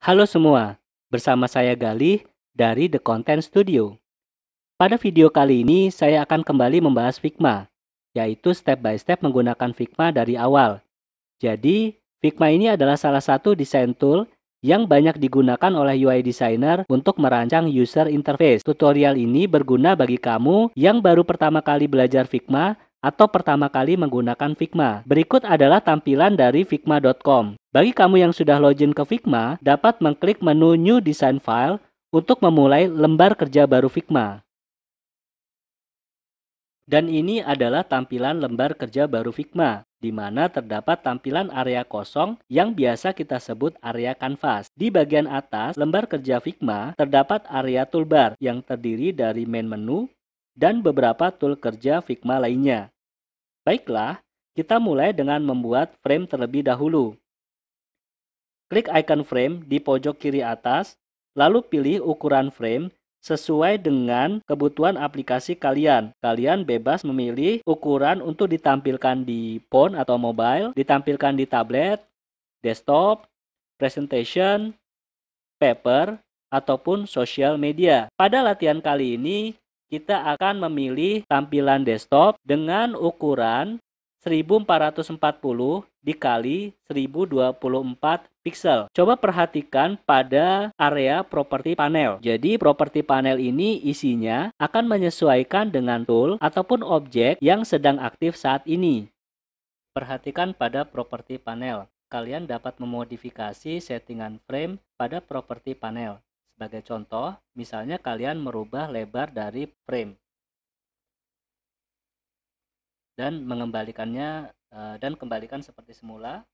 Halo semua, bersama saya Galih dari The Content Studio. Pada video kali ini saya akan kembali membahas Figma, yaitu step by step menggunakan Figma dari awal. Jadi, Figma ini adalah salah satu desain tool yang banyak digunakan oleh UI designer untuk merancang user interface. Tutorial ini berguna bagi kamu yang baru pertama kali belajar Figma atau pertama kali menggunakan Figma. Berikut adalah tampilan dari figma.com. Bagi kamu yang sudah login ke Figma, dapat mengklik menu New Design File untuk memulai lembar kerja baru Figma. Dan ini adalah tampilan lembar kerja baru Figma, di mana terdapat tampilan area kosong yang biasa kita sebut area kanvas. Di bagian atas lembar kerja Figma terdapat area toolbar yang terdiri dari main menu dan beberapa tool kerja Figma lainnya. Baiklah, kita mulai dengan membuat frame terlebih dahulu. Klik icon frame di pojok kiri atas, lalu pilih ukuran frame sesuai dengan kebutuhan aplikasi kalian. Kalian bebas memilih ukuran untuk ditampilkan di phone atau mobile, ditampilkan di tablet, desktop, presentation, paper, ataupun social media. Pada latihan kali ini, kita akan memilih tampilan desktop dengan ukuran 1440 dikali 1024 pixel. Coba perhatikan pada area properti panel. Jadi properti panel ini isinya akan menyesuaikan dengan tool ataupun objek yang sedang aktif saat ini. Perhatikan pada properti panel. Kalian dapat memodifikasi settingan frame pada properti panel. Sebagai contoh, misalnya kalian merubah lebar dari frame dan mengembalikannya eh, dan kembalikan seperti semula.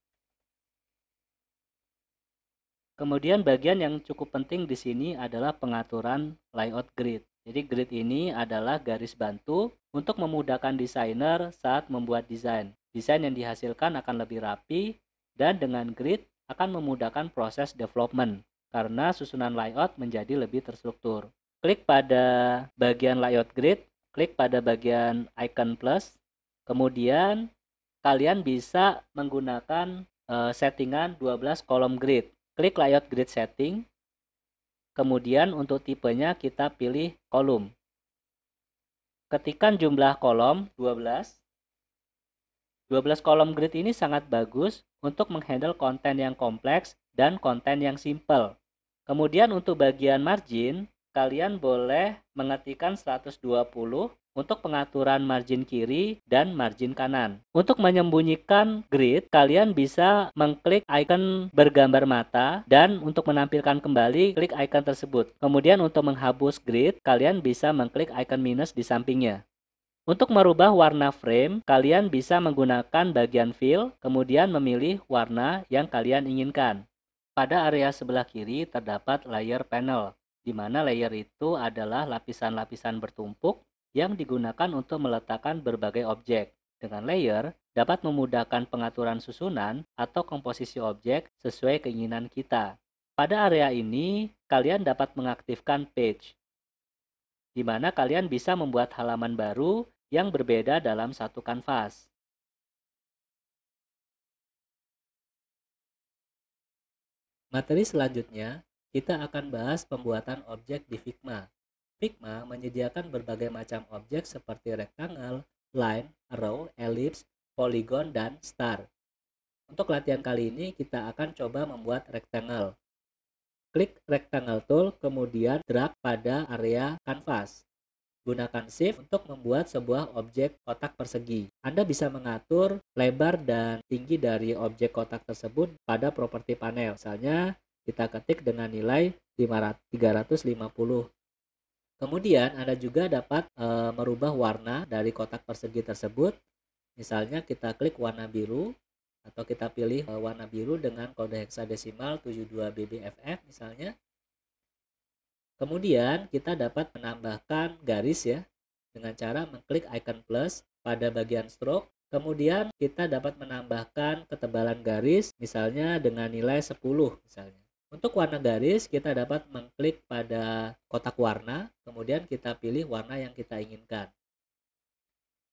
Kemudian bagian yang cukup penting di sini adalah pengaturan layout grid. Jadi grid ini adalah garis bantu untuk memudahkan desainer saat membuat desain. Desain yang dihasilkan akan lebih rapi dan dengan grid akan memudahkan proses development karena susunan layout menjadi lebih terstruktur. Klik pada bagian layout grid, klik pada bagian icon plus, kemudian kalian bisa menggunakan uh, settingan 12 kolom grid. Klik layout grid setting, kemudian untuk tipenya kita pilih kolom. Ketikan jumlah kolom 12. 12 kolom grid ini sangat bagus untuk menghandle konten yang kompleks dan konten yang simple. Kemudian untuk bagian margin, kalian boleh mengetikkan 120 untuk pengaturan margin kiri dan margin kanan. Untuk menyembunyikan grid, kalian bisa mengklik icon bergambar mata dan untuk menampilkan kembali klik icon tersebut. Kemudian untuk menghapus grid, kalian bisa mengklik icon minus di sampingnya. Untuk merubah warna frame, kalian bisa menggunakan bagian fill, kemudian memilih warna yang kalian inginkan. Pada area sebelah kiri terdapat layer panel, di mana layer itu adalah lapisan-lapisan bertumpuk yang digunakan untuk meletakkan berbagai objek. Dengan layer, dapat memudahkan pengaturan susunan atau komposisi objek sesuai keinginan kita. Pada area ini, kalian dapat mengaktifkan page, di mana kalian bisa membuat halaman baru yang berbeda dalam satu kanvas. Materi selanjutnya, kita akan bahas pembuatan objek di Figma. Figma menyediakan berbagai macam objek seperti rectangle, line, row, ellipse, polygon, dan star. Untuk latihan kali ini, kita akan coba membuat rectangle. Klik rectangle tool, kemudian drag pada area kanvas. Gunakan Shift untuk membuat sebuah objek kotak persegi. Anda bisa mengatur lebar dan tinggi dari objek kotak tersebut pada properti panel. Misalnya, kita ketik dengan nilai 350. Kemudian, Anda juga dapat e, merubah warna dari kotak persegi tersebut. Misalnya, kita klik warna biru, atau kita pilih eh, warna biru dengan kode heksadesimal 72BBFF misalnya. Kemudian kita dapat menambahkan garis ya dengan cara mengklik icon plus pada bagian stroke. Kemudian kita dapat menambahkan ketebalan garis misalnya dengan nilai 10 misalnya. Untuk warna garis kita dapat mengklik pada kotak warna, kemudian kita pilih warna yang kita inginkan.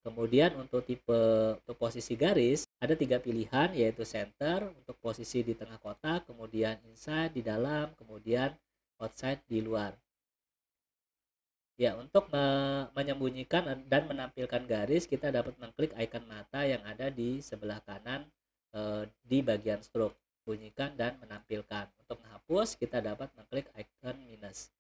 Kemudian untuk tipe untuk posisi garis ada tiga pilihan yaitu center untuk posisi di tengah kotak, kemudian inside di dalam, kemudian outside di luar ya untuk me menyembunyikan dan menampilkan garis kita dapat mengklik icon mata yang ada di sebelah kanan e, di bagian stroke bunyikan dan menampilkan untuk menghapus kita dapat mengklik icon minus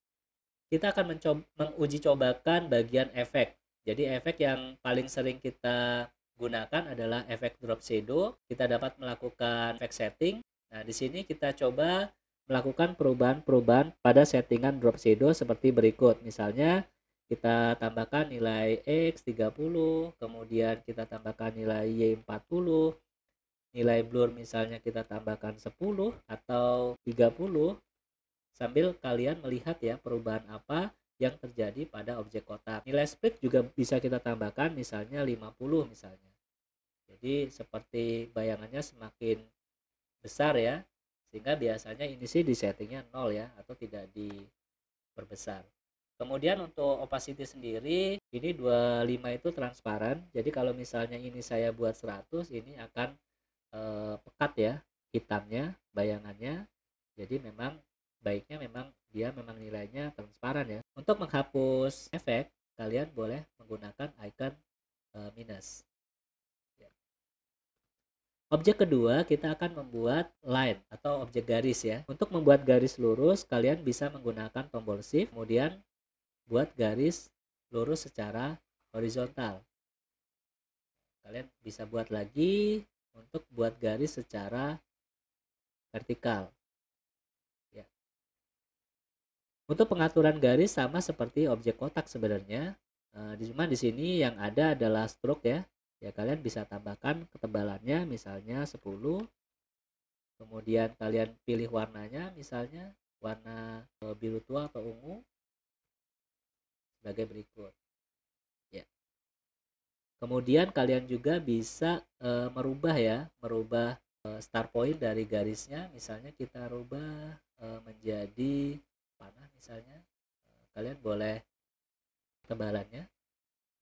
kita akan mencoba menguji cobakan bagian efek jadi efek yang paling sering kita gunakan adalah efek drop shadow kita dapat melakukan efek setting nah di sini kita coba melakukan perubahan-perubahan pada settingan drop shadow seperti berikut. Misalnya kita tambahkan nilai X 30, kemudian kita tambahkan nilai Y 40, nilai blur misalnya kita tambahkan 10 atau 30 sambil kalian melihat ya perubahan apa yang terjadi pada objek kotak. Nilai speed juga bisa kita tambahkan misalnya 50 misalnya. Jadi seperti bayangannya semakin besar ya sehingga biasanya ini sih di settingnya nol ya atau tidak diperbesar kemudian untuk opacity sendiri ini 25 itu transparan jadi kalau misalnya ini saya buat 100 ini akan e, pekat ya hitamnya bayangannya jadi memang baiknya memang dia memang nilainya transparan ya untuk menghapus efek kalian boleh menggunakan icon e, minus Objek kedua, kita akan membuat line atau objek garis ya. Untuk membuat garis lurus, kalian bisa menggunakan tombol shift, kemudian buat garis lurus secara horizontal. Kalian bisa buat lagi untuk buat garis secara vertikal. Ya. Untuk pengaturan garis sama seperti objek kotak sebenarnya. Eh, cuma di sini yang ada adalah stroke ya ya kalian bisa tambahkan ketebalannya misalnya 10 kemudian kalian pilih warnanya misalnya warna e, biru tua atau ungu sebagai berikut ya kemudian kalian juga bisa e, merubah ya merubah e, star point dari garisnya misalnya kita rubah e, menjadi panah misalnya e, kalian boleh tebalannya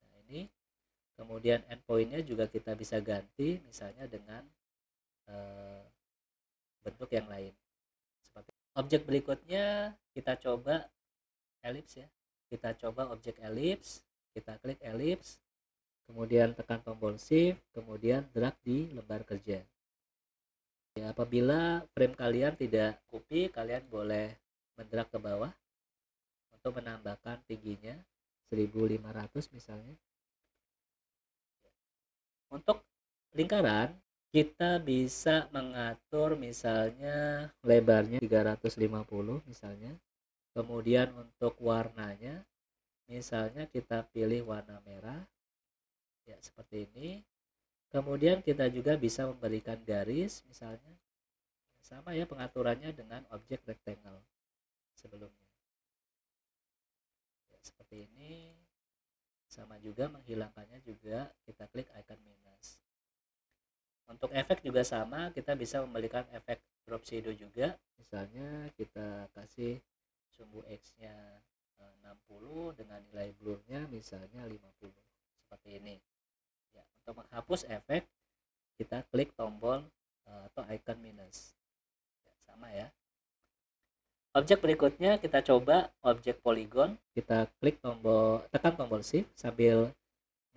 nah ini kemudian endpointnya juga kita bisa ganti misalnya dengan e, bentuk yang lain seperti objek berikutnya kita coba ellipse ya kita coba objek ellipse kita klik ellipse kemudian tekan tombol shift kemudian drag di lembar kerja ya apabila frame kalian tidak kopi, kalian boleh mendrag ke bawah untuk menambahkan tingginya 1500 misalnya untuk lingkaran kita bisa mengatur misalnya lebarnya 350 misalnya kemudian untuk warnanya misalnya kita pilih warna merah ya seperti ini kemudian kita juga bisa memberikan garis misalnya sama ya pengaturannya dengan objek rectangle sebelumnya ya, seperti ini sama juga menghilangkannya juga kita klik icon minus untuk efek juga sama kita bisa memberikan efek drop shadow juga misalnya kita kasih sumbu X nya 60 dengan nilai blurnya misalnya 50 seperti ini ya untuk menghapus efek kita klik tombol eh, atau icon minus ya, sama ya Objek berikutnya kita coba objek poligon. Kita klik tombol tekan tombol shift sambil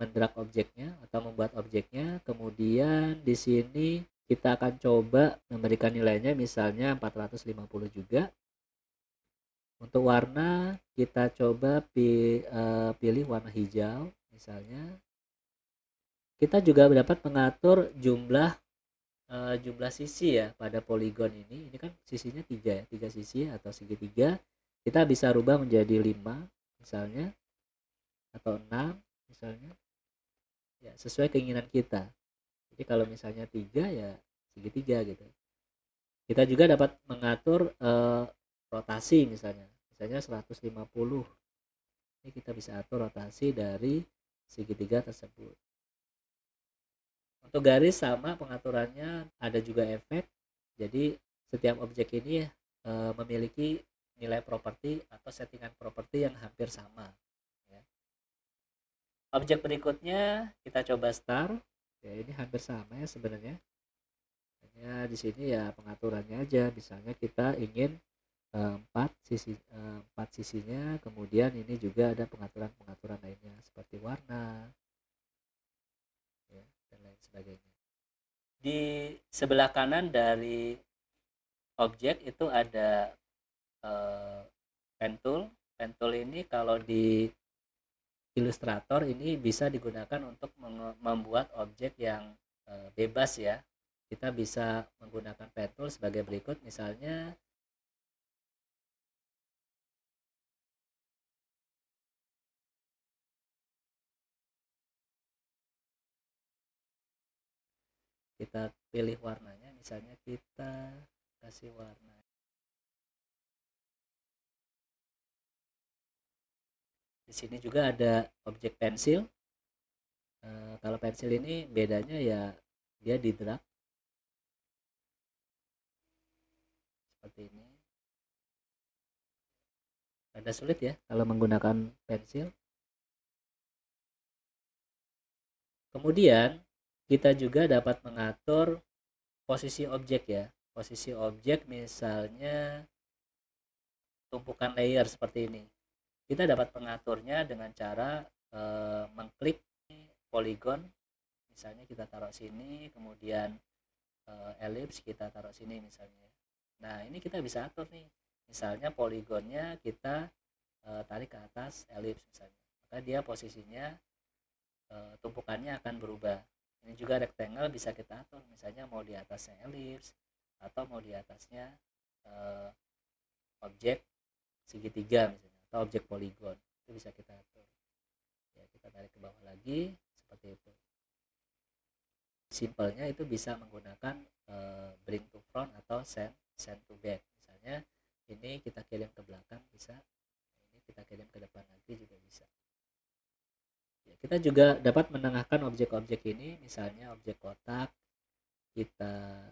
mendrag objeknya atau membuat objeknya. Kemudian di sini kita akan coba memberikan nilainya misalnya 450 juga. Untuk warna kita coba eh, pilih warna hijau misalnya. Kita juga dapat mengatur jumlah uh, jumlah sisi ya pada poligon ini ini kan sisinya tiga ya tiga sisi atau segitiga kita bisa rubah menjadi lima misalnya atau enam misalnya ya sesuai keinginan kita jadi kalau misalnya tiga ya segitiga gitu kita juga dapat mengatur uh, rotasi misalnya misalnya 150 ini kita bisa atur rotasi dari segitiga tersebut satu garis sama pengaturannya ada juga efek jadi setiap objek ini e, memiliki nilai properti atau settingan properti yang hampir sama ya. objek berikutnya kita coba star ya ini hampir sama ya sebenarnya hanya di sini ya pengaturannya aja misalnya kita ingin eh, empat sisi eh, empat sisinya kemudian ini juga ada pengaturan pengaturan lainnya seperti warna lain sebagainya di sebelah kanan dari objek itu ada uh, eh, pen tool pen tool ini kalau di Illustrator ini bisa digunakan untuk membuat objek yang uh, bebas ya kita bisa menggunakan pen tool sebagai berikut misalnya kita pilih warnanya misalnya kita kasih warna di sini juga ada objek pensil e, kalau pensil ini bedanya ya dia di drag seperti ini ada sulit ya kalau menggunakan pensil kemudian kita juga dapat mengatur posisi objek ya posisi objek misalnya tumpukan layer seperti ini kita dapat mengaturnya dengan cara e, mengklik poligon misalnya kita taruh sini kemudian e, eh, elips kita taruh sini misalnya nah ini kita bisa atur nih misalnya poligonnya kita e, tarik ke atas elips misalnya maka dia posisinya e, tumpukannya akan berubah ini juga rectangle bisa kita atur misalnya mau di atasnya elips atau mau di atasnya uh, objek segitiga misalnya atau objek poligon itu bisa kita atur ya kita tarik ke bawah lagi seperti itu simpelnya itu bisa menggunakan uh, bring to front atau send send to back misalnya ini kita kirim ke belakang bisa ini kita kirim ke depan lagi juga bisa Ya, kita juga dapat menengahkan objek-objek ini misalnya objek kotak kita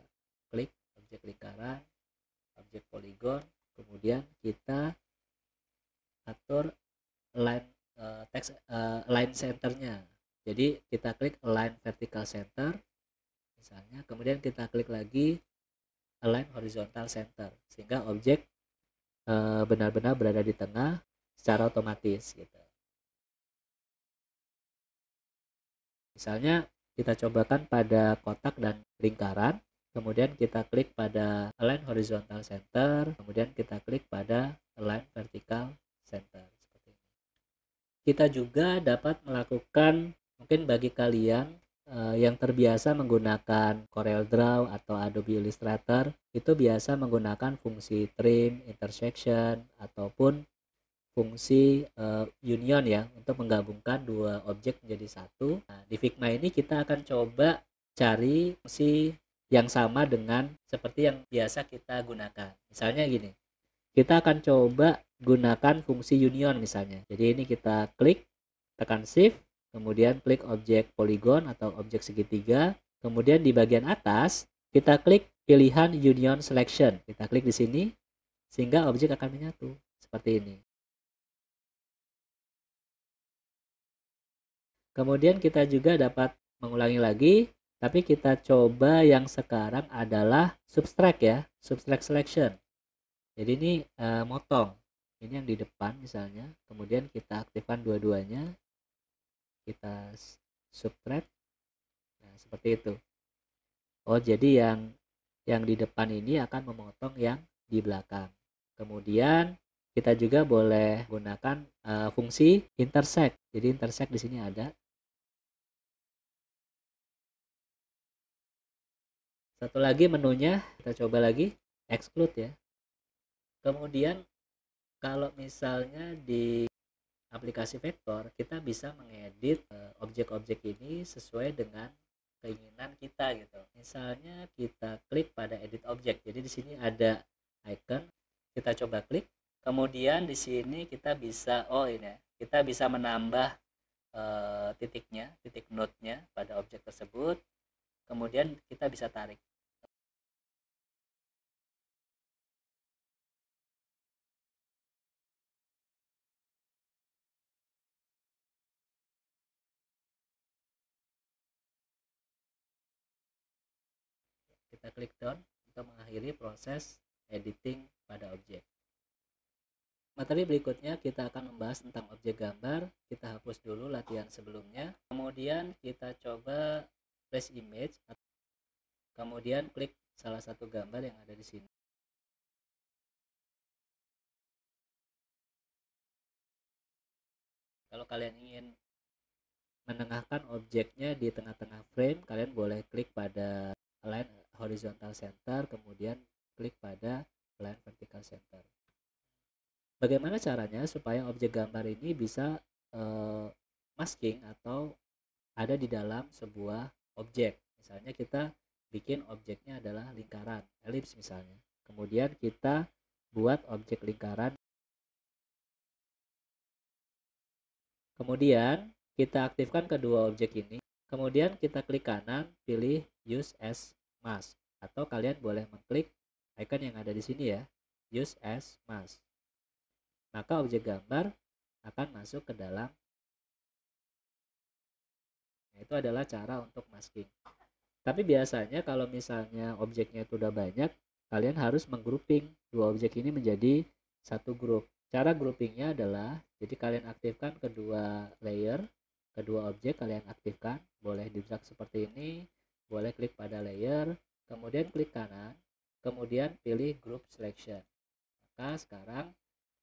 klik objek lingkaran objek poligon kemudian kita atur line uh, eh, text uh, eh, line centernya jadi kita klik align vertical center misalnya kemudian kita klik lagi align horizontal center sehingga objek eh, benar-benar berada di tengah secara otomatis gitu Misalnya kita cobakan pada kotak dan lingkaran, kemudian kita klik pada align horizontal center, kemudian kita klik pada align vertical center seperti ini. Kita juga dapat melakukan mungkin bagi kalian eh, yang terbiasa menggunakan Corel Draw atau Adobe Illustrator itu biasa menggunakan fungsi trim, intersection ataupun fungsi uh, union ya untuk menggabungkan dua objek menjadi satu. Nah, di Figma ini kita akan coba cari fungsi yang sama dengan seperti yang biasa kita gunakan. Misalnya gini, kita akan coba gunakan fungsi union misalnya. Jadi ini kita klik, tekan shift, kemudian klik objek poligon atau objek segitiga, kemudian di bagian atas kita klik pilihan union selection. Kita klik di sini sehingga objek akan menyatu seperti ini. Kemudian kita juga dapat mengulangi lagi, tapi kita coba yang sekarang adalah subtract ya, subtract selection. Jadi ini uh, motong. Ini yang di depan misalnya, kemudian kita aktifkan dua-duanya. Kita subtract. Nah, seperti itu. Oh, jadi yang yang di depan ini akan memotong yang di belakang. Kemudian kita juga boleh gunakan uh, fungsi intersect. Jadi intersect di sini ada satu lagi menunya kita coba lagi exclude ya kemudian kalau misalnya di aplikasi vektor kita bisa mengedit eh, objek-objek ini sesuai dengan keinginan kita gitu misalnya kita klik pada edit objek jadi di sini ada icon kita coba klik kemudian di sini kita bisa oh ini ya, kita bisa menambah eh, titiknya, titik node-nya pada objek tersebut. Kemudian kita bisa tarik. kita klik down untuk mengakhiri proses editing pada objek materi berikutnya kita akan membahas tentang objek gambar kita hapus dulu latihan sebelumnya kemudian kita coba place image kemudian klik salah satu gambar yang ada di sini kalau kalian ingin menengahkan objeknya di tengah-tengah frame kalian boleh klik pada line horizontal center kemudian klik pada align vertical center bagaimana caranya supaya objek gambar ini bisa eh, masking atau ada di dalam sebuah objek misalnya kita bikin objeknya adalah lingkaran elips misalnya kemudian kita buat objek lingkaran kemudian kita aktifkan kedua objek ini kemudian kita klik kanan pilih use as mask atau kalian boleh mengklik icon yang ada di sini ya, use as mask. Maka objek gambar akan masuk ke dalam. Nah, itu adalah cara untuk masking. Tapi biasanya kalau misalnya objeknya itu udah banyak, kalian harus menggrouping dua objek ini menjadi satu grup. Cara groupingnya adalah, jadi kalian aktifkan kedua layer, kedua objek kalian aktifkan, boleh di drag seperti ini, boleh klik pada layer, kemudian klik kanan, kemudian pilih group selection. Maka sekarang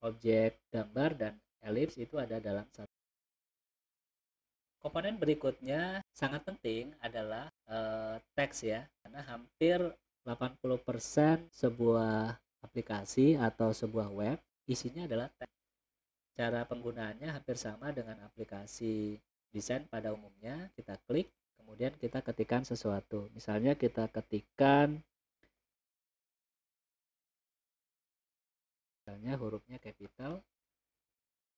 objek gambar dan ellipse itu ada dalam satu. Komponen berikutnya sangat penting adalah e, teks ya, karena hampir 80% sebuah aplikasi atau sebuah web isinya adalah teks. Cara penggunaannya hampir sama dengan aplikasi desain pada umumnya, kita klik kemudian kita ketikkan sesuatu misalnya kita ketikkan misalnya hurufnya capital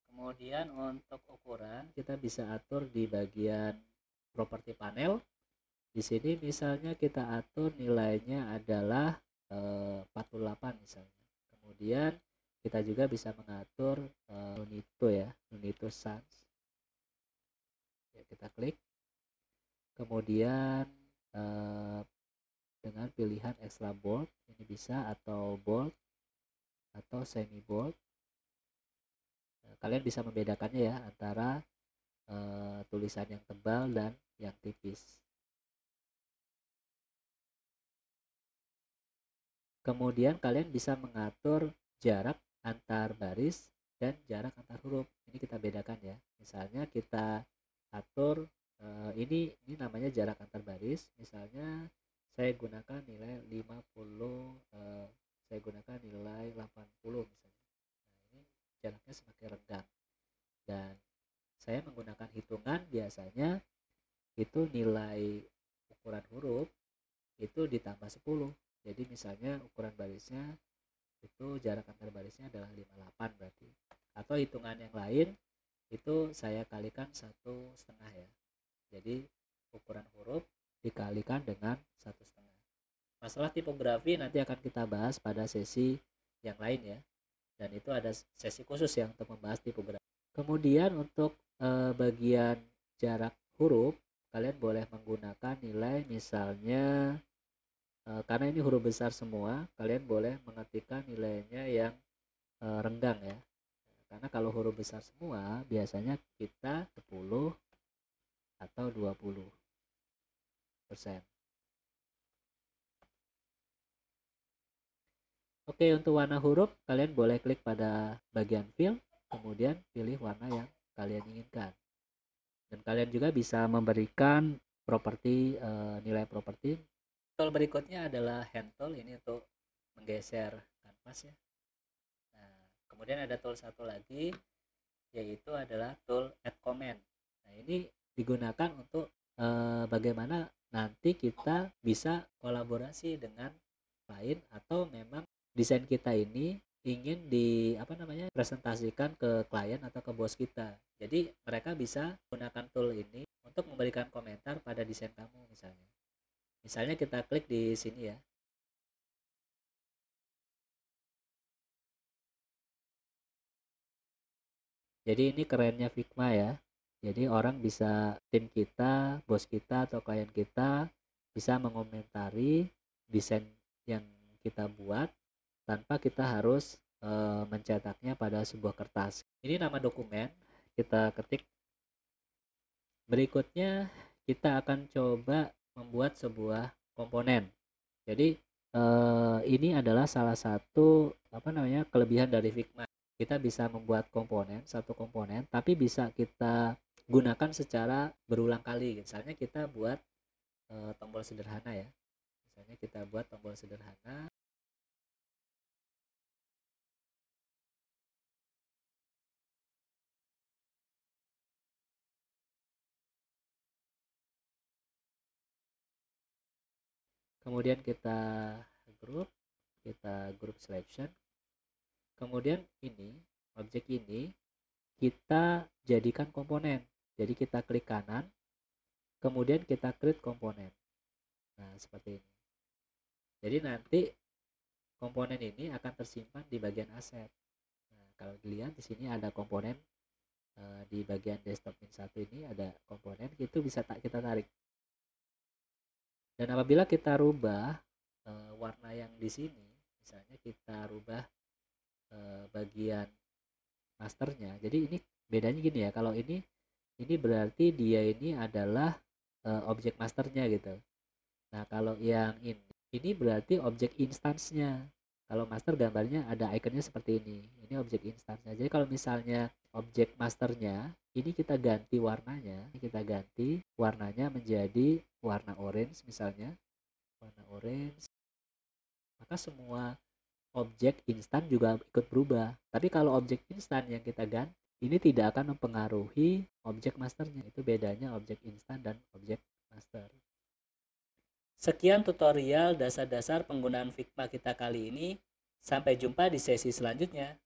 kemudian untuk ukuran kita bisa atur di bagian properti panel di sini misalnya kita atur nilainya adalah eh, 48 misalnya kemudian kita juga bisa mengatur uh, ya, unito Sans. Ya, kita klik kemudian uh, dengan pilihan extra bold ini bisa atau bold atau semi bold eh, kalian bisa membedakannya ya antara uh, tulisan yang tebal dan yang tipis kemudian kalian bisa mengatur jarak antar baris dan jarak antar huruf ini kita bedakan ya misalnya kita atur Eh, ini ini namanya jarak antar baris misalnya saya gunakan nilai 50 uh, eh, saya gunakan nilai 80 misalnya nah, ini jaraknya semakin renggang dan saya menggunakan hitungan biasanya itu nilai ukuran huruf itu ditambah 10 jadi misalnya ukuran barisnya itu jarak antar barisnya adalah 58 berarti atau hitungan yang lain itu saya kalikan satu setengah ya jadi ukuran huruf dikalikan dengan satu setengah masalah tipografi nanti akan kita bahas pada sesi yang lain ya dan itu ada sesi khusus yang untuk membahas tipografi kemudian untuk e, bagian jarak huruf kalian boleh menggunakan nilai misalnya e, karena ini huruf besar semua kalian boleh mengetikkan nilainya yang e, renggang ya karena kalau huruf besar semua biasanya kita 10 atau 20 persen. Oke, untuk warna huruf, kalian boleh klik pada bagian fill, kemudian pilih warna yang kalian inginkan. Dan kalian juga bisa memberikan properti e, nilai properti. Tool berikutnya adalah hand tool, ini untuk menggeser kanvas ya. Nah, kemudian ada tool satu lagi, yaitu adalah tool add comment. Nah, ini digunakan untuk e, bagaimana nanti kita bisa kolaborasi dengan lain atau memang desain kita ini ingin di apa namanya presentasikan ke klien atau ke bos kita. Jadi mereka bisa gunakan tool ini untuk memberikan komentar pada desain kamu misalnya. Misalnya kita klik di sini ya. Jadi ini kerennya Figma ya. Jadi orang bisa tim kita, bos kita atau klien kita bisa mengomentari desain yang kita buat tanpa kita harus e, mencetaknya pada sebuah kertas. Ini nama dokumen, kita ketik. Berikutnya kita akan coba membuat sebuah komponen. Jadi e, ini adalah salah satu apa namanya kelebihan dari Figma. Kita bisa membuat komponen, satu komponen, tapi bisa kita gunakan secara berulang kali misalnya kita buat e, tombol sederhana ya misalnya kita buat tombol sederhana kemudian kita group kita group selection kemudian ini objek ini kita jadikan komponen jadi kita klik kanan, kemudian kita create komponen. Nah, seperti ini. Jadi nanti komponen ini akan tersimpan di bagian aset. Nah, kalau dilihat di sini ada komponen e, di bagian desktop min satu ini ada komponen itu bisa tak kita tarik. Dan apabila kita rubah e, warna yang di sini, misalnya kita rubah e, bagian masternya. Jadi ini bedanya gini ya, kalau ini ini berarti dia ini adalah uh, objek masternya gitu. Nah, kalau yang ini, ini berarti objek instansnya. Kalau master gambarnya ada ikonnya seperti ini. Ini objek instansnya. Jadi kalau misalnya objek masternya, ini kita ganti warnanya. Ini kita ganti warnanya menjadi warna orange misalnya. Warna orange. Maka semua objek instan juga ikut berubah. Tapi kalau objek instan yang kita ganti ini tidak akan mempengaruhi objek masternya. Itu bedanya objek instan dan objek master. Sekian tutorial dasar-dasar penggunaan Figma kita kali ini. Sampai jumpa di sesi selanjutnya.